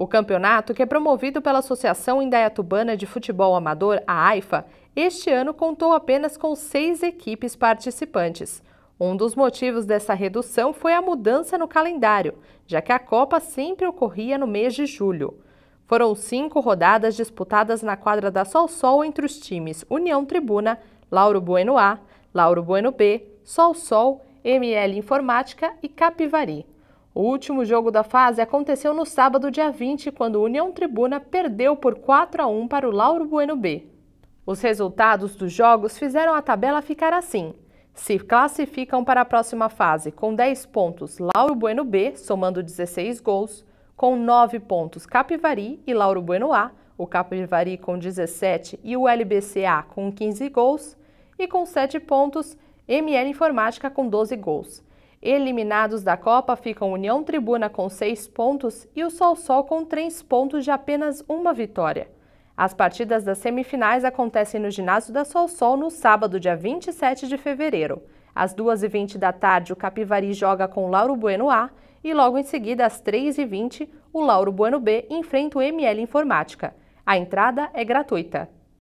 O campeonato, que é promovido pela Associação Indaiatubana de Futebol Amador, a AIFA, este ano contou apenas com seis equipes participantes. Um dos motivos dessa redução foi a mudança no calendário, já que a Copa sempre ocorria no mês de julho. Foram cinco rodadas disputadas na quadra da Sol Sol entre os times União Tribuna, Lauro Bueno A, Lauro Bueno B, Sol Sol, ML Informática e Capivari. O último jogo da fase aconteceu no sábado, dia 20, quando o União Tribuna perdeu por 4 a 1 para o Lauro Bueno B. Os resultados dos jogos fizeram a tabela ficar assim. Se classificam para a próxima fase com 10 pontos Lauro Bueno B, somando 16 gols, com 9 pontos Capivari e Lauro Bueno A, o Capivari com 17 e o LBCA com 15 gols, e com 7 pontos ML Informática com 12 gols. Eliminados da Copa ficam União Tribuna com seis pontos e o Sol Sol com três pontos de apenas uma vitória. As partidas das semifinais acontecem no ginásio da Sol Sol no sábado, dia 27 de fevereiro. Às 2h20 da tarde, o Capivari joga com o Lauro Bueno A e logo em seguida, às 3h20, o Lauro Bueno B enfrenta o ML Informática. A entrada é gratuita.